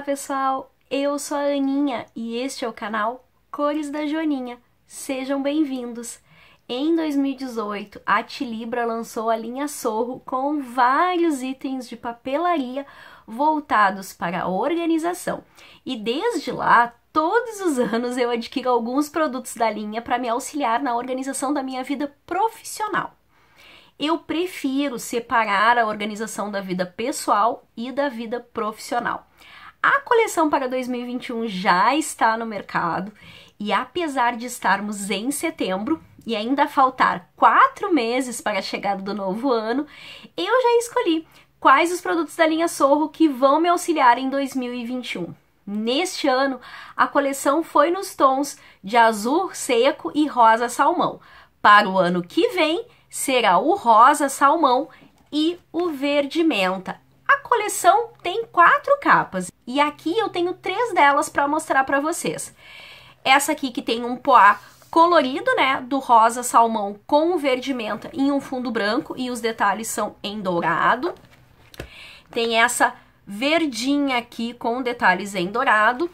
Olá pessoal, eu sou a Aninha e este é o canal Cores da Joaninha. Sejam bem-vindos! Em 2018, a Tilibra lançou a linha Sorro com vários itens de papelaria voltados para a organização. E desde lá, todos os anos eu adquiro alguns produtos da linha para me auxiliar na organização da minha vida profissional. Eu prefiro separar a organização da vida pessoal e da vida profissional. A coleção para 2021 já está no mercado e apesar de estarmos em setembro e ainda faltar quatro meses para a chegada do novo ano, eu já escolhi quais os produtos da linha Sorro que vão me auxiliar em 2021. Neste ano, a coleção foi nos tons de azul seco e rosa salmão. Para o ano que vem, será o rosa salmão e o verde menta coleção tem quatro capas e aqui eu tenho três delas para mostrar para vocês. Essa aqui que tem um poá colorido, né, do rosa salmão com verde menta em um fundo branco e os detalhes são em dourado. Tem essa verdinha aqui com detalhes em dourado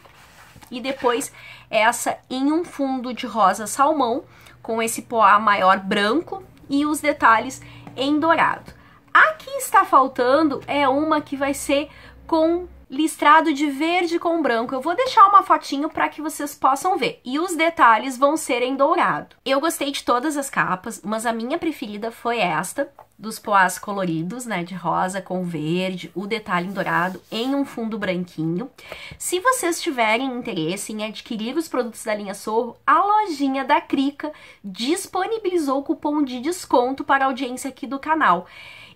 e depois essa em um fundo de rosa salmão com esse poá maior branco e os detalhes em dourado. A que está faltando é uma que vai ser com listrado de verde com branco. Eu vou deixar uma fotinho para que vocês possam ver. E os detalhes vão ser em dourado. Eu gostei de todas as capas, mas a minha preferida foi esta, dos poás coloridos, né, de rosa com verde, o detalhe em dourado em um fundo branquinho. Se vocês tiverem interesse em adquirir os produtos da linha Sorro, a lojinha da Crica disponibilizou cupom de desconto para a audiência aqui do canal.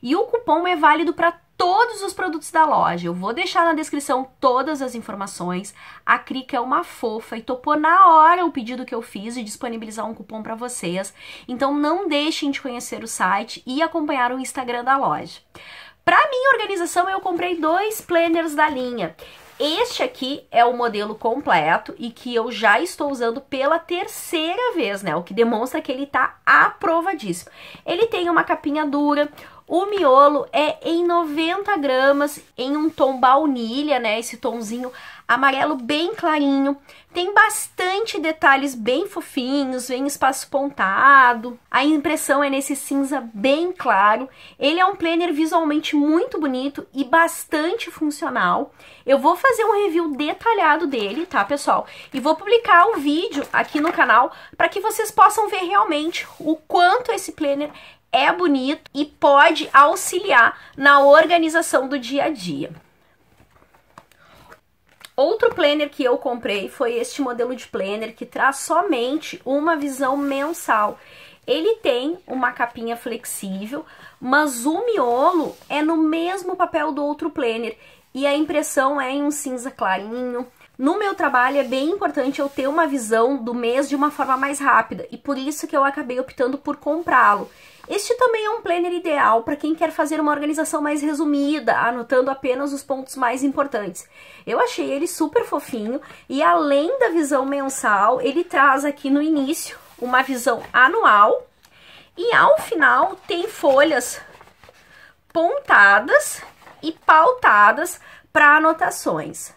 E o cupom é válido para todos os produtos da loja. Eu vou deixar na descrição todas as informações. A Crica é uma fofa e topou na hora o pedido que eu fiz de disponibilizar um cupom para vocês. Então não deixem de conhecer o site e acompanhar o Instagram da loja. Para minha organização, eu comprei dois planners da linha. Este aqui é o modelo completo e que eu já estou usando pela terceira vez, né? O que demonstra que ele tá aprovadíssimo. Ele tem uma capinha dura, o miolo é em 90 gramas, em um tom baunilha, né? Esse tomzinho amarelo bem clarinho. Tem bastante detalhes bem fofinhos, vem espaço pontado. A impressão é nesse cinza bem claro. Ele é um planner visualmente muito bonito e bastante funcional. Eu vou fazer um review detalhado dele, tá, pessoal? E vou publicar o um vídeo aqui no canal para que vocês possam ver realmente o quanto esse planner é bonito e pode auxiliar na organização do dia a dia. Outro planner que eu comprei foi este modelo de planner que traz somente uma visão mensal. Ele tem uma capinha flexível, mas o miolo é no mesmo papel do outro planner e a impressão é em um cinza clarinho, no meu trabalho é bem importante eu ter uma visão do mês de uma forma mais rápida e por isso que eu acabei optando por comprá-lo. Este também é um planner ideal para quem quer fazer uma organização mais resumida, anotando apenas os pontos mais importantes. Eu achei ele super fofinho e além da visão mensal, ele traz aqui no início uma visão anual e ao final tem folhas pontadas e pautadas para anotações.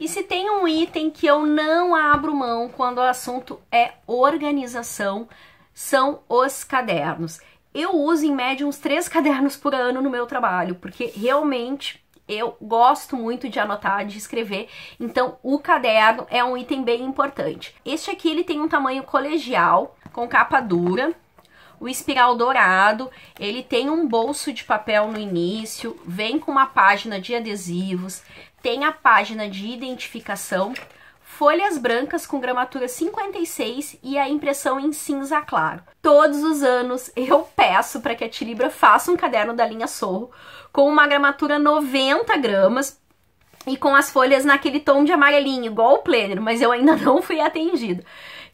E se tem um item que eu não abro mão quando o assunto é organização, são os cadernos. Eu uso em média uns três cadernos por ano no meu trabalho, porque realmente eu gosto muito de anotar, de escrever, então o caderno é um item bem importante. Este aqui ele tem um tamanho colegial, com capa dura, o espiral dourado, ele tem um bolso de papel no início, vem com uma página de adesivos, tem a página de identificação, folhas brancas com gramatura 56 e a impressão em cinza claro. Todos os anos eu peço para que a Tilibra faça um caderno da linha Sorro com uma gramatura 90 gramas e com as folhas naquele tom de amarelinho, igual o planner, mas eu ainda não fui atendida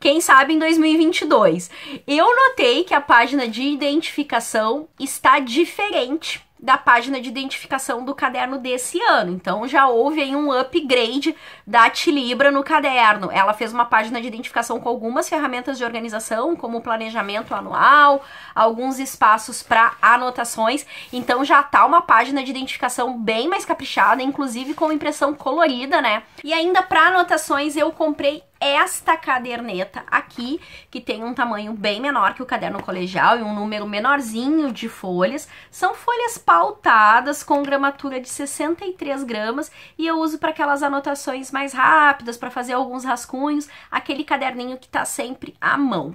quem sabe em 2022. Eu notei que a página de identificação está diferente da página de identificação do caderno desse ano. Então já houve aí um upgrade da Tilibra no caderno. Ela fez uma página de identificação com algumas ferramentas de organização, como planejamento anual, alguns espaços para anotações. Então já tá uma página de identificação bem mais caprichada, inclusive com impressão colorida, né? E ainda para anotações eu comprei é esta caderneta aqui, que tem um tamanho bem menor que o caderno colegial e um número menorzinho de folhas. São folhas pautadas com gramatura de 63 gramas e eu uso para aquelas anotações mais rápidas, para fazer alguns rascunhos, aquele caderninho que está sempre à mão.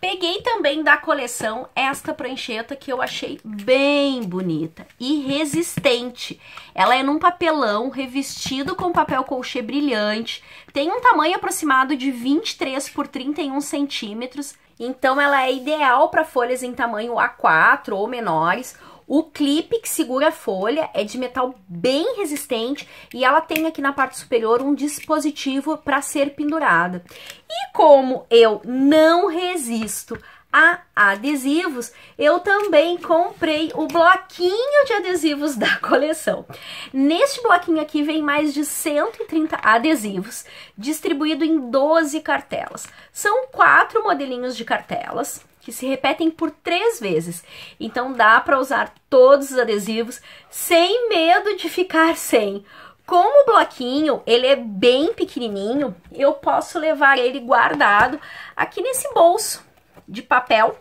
Peguei também da coleção esta prancheta que eu achei bem bonita e resistente. Ela é num papelão revestido com papel colchê brilhante, tem um tamanho aproximado de 23 por 31 centímetros, então ela é ideal para folhas em tamanho A4 ou menores, o clipe que segura a folha é de metal bem resistente e ela tem aqui na parte superior um dispositivo para ser pendurada. E como eu não resisto a adesivos, eu também comprei o bloquinho de adesivos da coleção. Neste bloquinho aqui vem mais de 130 adesivos, distribuído em 12 cartelas. São quatro modelinhos de cartelas, que se repetem por três vezes. Então dá para usar todos os adesivos sem medo de ficar sem. Como o bloquinho ele é bem pequenininho, eu posso levar ele guardado aqui nesse bolso de papel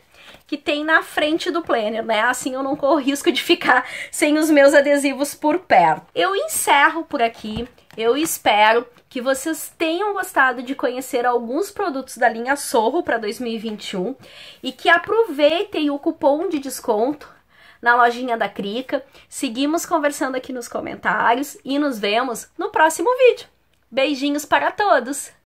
que tem na frente do planner, né? Assim eu não corro risco de ficar sem os meus adesivos por perto. Eu encerro por aqui. Eu espero que vocês tenham gostado de conhecer alguns produtos da linha Sorro para 2021 e que aproveitem o cupom de desconto na lojinha da Crica. Seguimos conversando aqui nos comentários e nos vemos no próximo vídeo. Beijinhos para todos!